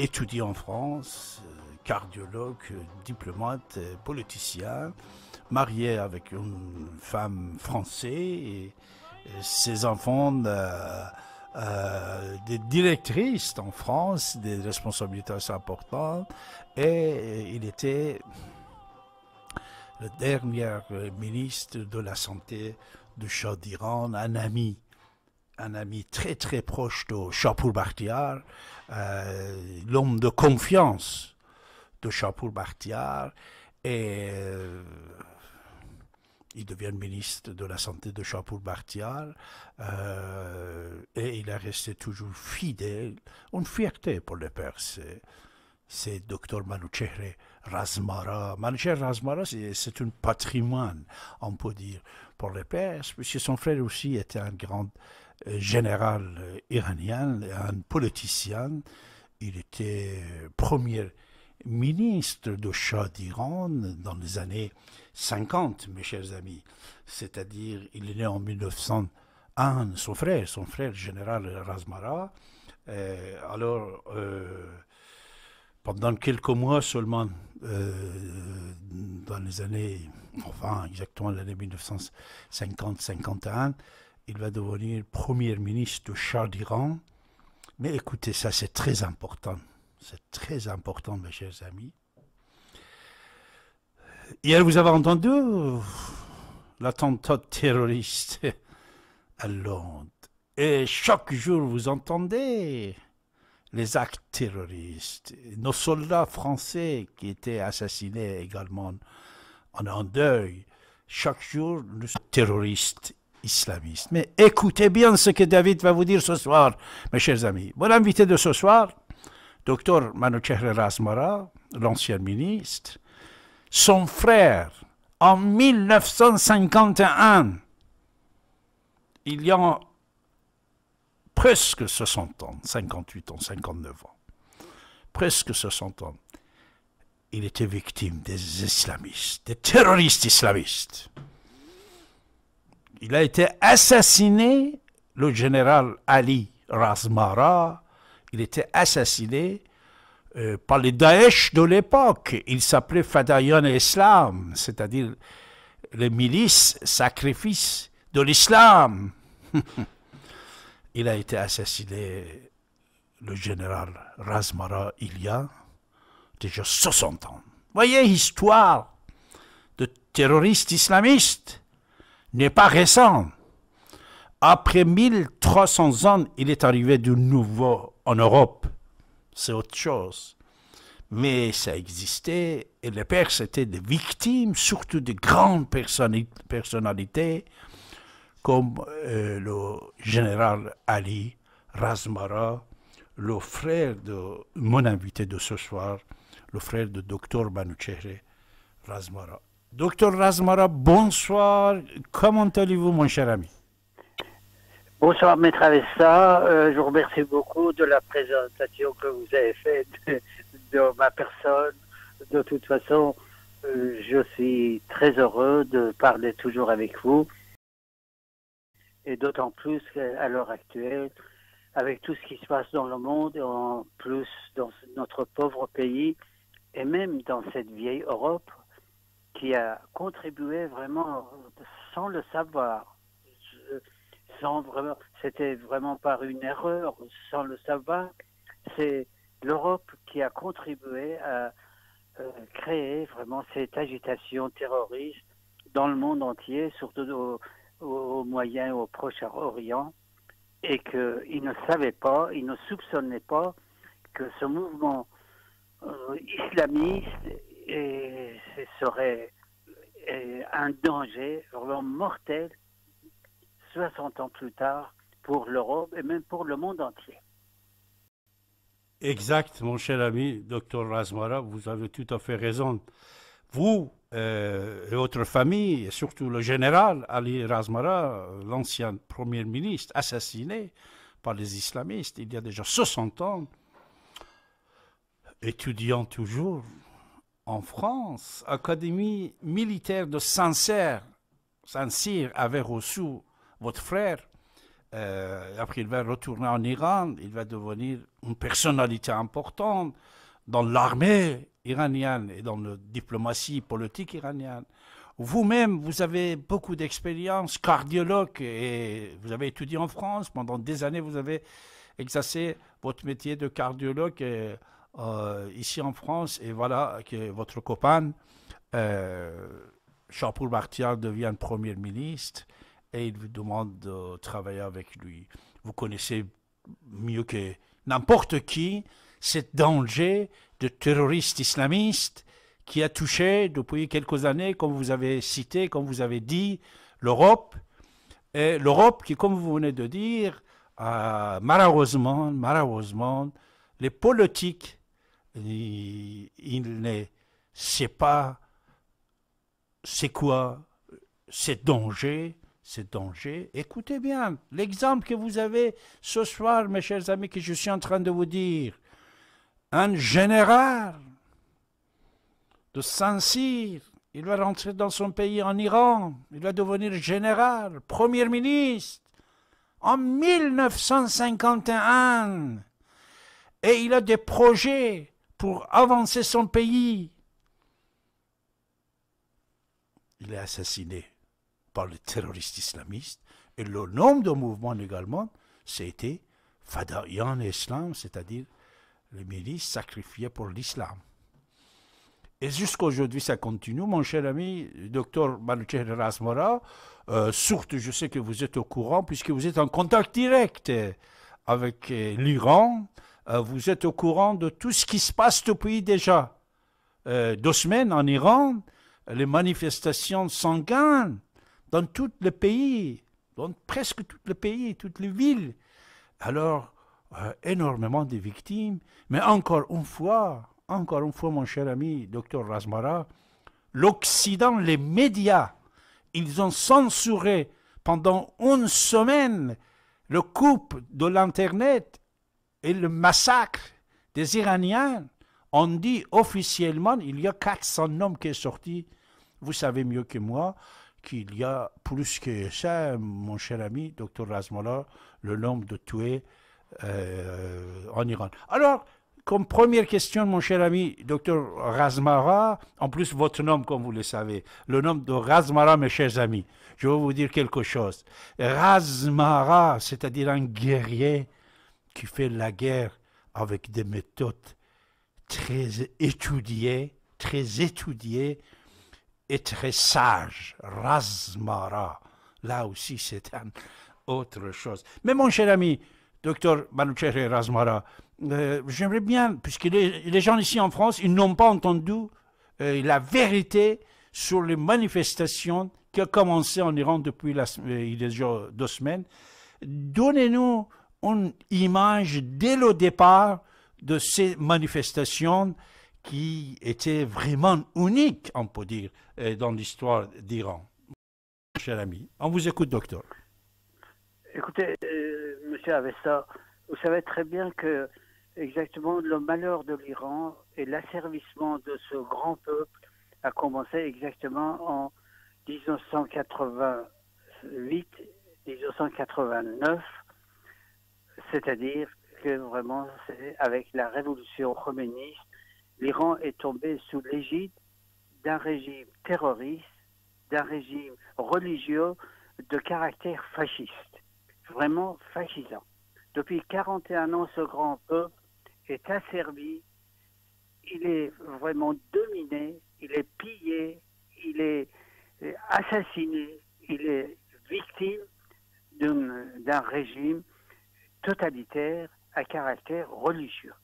étudié en France, euh, cardiologue, diplomate, euh, politicien, marié avec une femme française. ses enfants euh, des directrices en France, des responsabilités assez importantes. Et il était le dernier ministre de la Santé de d'iran un ami un ami très très proche de Chapour Bakhtiar, euh, l'homme de confiance de Chapour Bakhtiar, et euh, il devient ministre de la Santé de Chapour Bakhtiar, euh, et il a resté toujours fidèle, une fierté pour les Perses. C'est docteur Manouchehre Razmara. Manouchehre Razmara, c'est un patrimoine, on peut dire, pour les Perses, puisque son frère aussi était un grand général euh, iranien, un politicien. Il était euh, premier ministre de Shah d'Iran dans les années 50, mes chers amis. C'est-à-dire, il est né en 1901, son frère, son frère général Razmara. Euh, alors, pendant quelques mois seulement, dans les années, enfin exactement l'année 1950-51, il va devenir Premier ministre du char d'Iran. Mais écoutez, ça c'est très important. C'est très important, mes chers amis. Hier, vous avez entendu l'attentat terroriste à Londres. Et chaque jour, vous entendez les actes terroristes. Nos soldats français qui étaient assassinés également en deuil. Chaque jour, nous sommes terroristes islamistes. Mais écoutez bien ce que David va vous dire ce soir, mes chers amis. Bon invité de ce soir, Dr Manoucher Rasmara, l'ancien ministre, son frère, en 1951, il y a presque 60 ans, 58 ans, 59 ans, presque 60 ans, il était victime des islamistes, des terroristes islamistes il a été assassiné, le général Ali Razmara, il était assassiné euh, par les Daesh de l'époque. Il s'appelait Fadayan Islam, c'est-à-dire les milices sacrifices de l'islam. il a été assassiné, le général Razmara, il y a déjà 60 ans. Voyez, histoire de terroristes islamistes n'est pas récent. Après 1300 ans, il est arrivé de nouveau en Europe. C'est autre chose. Mais ça existait, et les Perses étaient des victimes, surtout de grandes personnalités, comme euh, le général Ali Razmara, le frère de mon invité de ce soir, le frère de Dr Banouchehre Razmara. Docteur Razmara, bonsoir. Comment allez-vous, mon cher ami Bonsoir, maître Avesta. Euh, je vous remercie beaucoup de la présentation que vous avez faite de, ma personne. De toute façon, euh, je suis très heureux de parler toujours avec vous. Et d'autant plus qu'à l'heure actuelle, avec tout ce qui se passe dans le monde, en plus dans notre pauvre pays, et même dans cette vieille Europe, qui a contribué vraiment sans le savoir. Sans vraiment, c'était vraiment par une erreur, sans le savoir. C'est l'Europe qui a contribué à euh, créer vraiment cette agitation terroriste dans le monde entier, surtout au, Moyen au Proche-Orient, et qu'ils ne savaient pas, ils ne soupçonnaient pas que ce mouvement euh, islamiste et ce serait euh, un danger vraiment mortel 60 ans plus tard pour l'Europe et même pour le monde entier. Exact, mon cher ami, docteur Razmara, vous avez tout à fait raison. Vous euh, et votre famille, et surtout le général Ali Razmara, l'ancien premier ministre, assassiné par les islamistes il y a déjà 60 ans, étudiant toujours, en France, Académie militaire de Saint-Cyr avait reçu votre frère. Euh, après, il va retourner en Iran. Il va devenir une personnalité importante dans l'armée iranienne et dans la diplomatie politique iranienne. Vous-même, vous avez beaucoup d'expérience, cardiologue, et vous avez étudié en France. Pendant des années, vous avez exercé votre métier de cardiologue. Et, euh, ici en France et voilà que votre copain, euh, paul Martial devient Premier ministre et il vous demande de travailler avec lui. Vous connaissez mieux que n'importe qui ce danger de terroristes islamistes qui a touché depuis quelques années, comme vous avez cité, comme vous avez dit, l'Europe. Et l'Europe qui, comme vous venez de dire, malheureusement, malheureusement, les politiques il, ne sait pas c'est quoi c'est danger ces dangers. Écoutez bien l'exemple que vous avez ce soir, mes chers amis, que je suis en train de vous dire. Un général de Saint-Cyr, il va rentrer dans son pays en Iran, il va devenir général, premier ministre, en 1951. Et il a des projets pour avancer son pays. Il est assassiné par le terroriste islamiste et le nom de mouvement également, c'était Fadaïan Islam, c'est-à-dire les milices sacrifiées pour l'islam. Et jusqu'à aujourd'hui, ça continue. Mon cher ami, docteur Manucher Rasmara surtout, euh, je sais que vous êtes au courant, puisque vous êtes en contact direct avec euh, l'Iran, euh, vous êtes au courant de tout ce qui se passe depuis déjà. Euh, deux semaines en Iran, les manifestations sanguines dans tout le pays, dans presque tout le pays, toutes les villes. Alors, euh, énormément de victimes. Mais encore une fois, encore une fois, mon cher ami, docteur Razmara, l'Occident, les médias, ils ont censuré pendant une semaine le couple de l'Internet et le massacre des Iraniens, on dit officiellement, il y a 400 noms qui sont sortis. vous savez mieux que moi, qu'il y a plus que ça, mon cher ami, docteur Razmara le nombre de tués euh, en Iran. Alors, comme première question, mon cher ami, docteur Razmara, en plus votre nom, comme vous le savez, le nom de Razmara, mes chers amis, je vais vous dire quelque chose. Razmara, c'est-à-dire un guerrier qui fait la guerre avec des méthodes très étudiées, très étudiées et très sages. Razmara, là aussi c'est un autre chose. Mais mon cher ami, docteur Manuchere Razmara, euh, j'aimerais bien, puisque les, gens ici en France, ils n'ont pas entendu euh, la vérité sur les manifestations qui ont commencé en Iran depuis la, euh, il y a déjà deux semaines. Donnez-nous une image dès le départ de ces manifestations qui étaient vraiment uniques, on peut dire, euh, dans l'histoire d'Iran. Cher ami, on vous écoute, docteur. Écoutez, euh, monsieur Avesta, vous savez très bien que exactement le malheur de l'Iran et l'asservissement de ce grand peuple a commencé exactement en 1988, 1989, c'est-à-dire que vraiment, avec la révolution roméniste, l'Iran est tombé sous l'égide d'un régime terroriste, d'un régime religieux de caractère fasciste, vraiment fascisant. Depuis 41 ans, ce grand peuple est asservi, il est vraiment dominé, il est pillé, il est assassiné, il est victime d'un régime totalitaire à caractère religieux.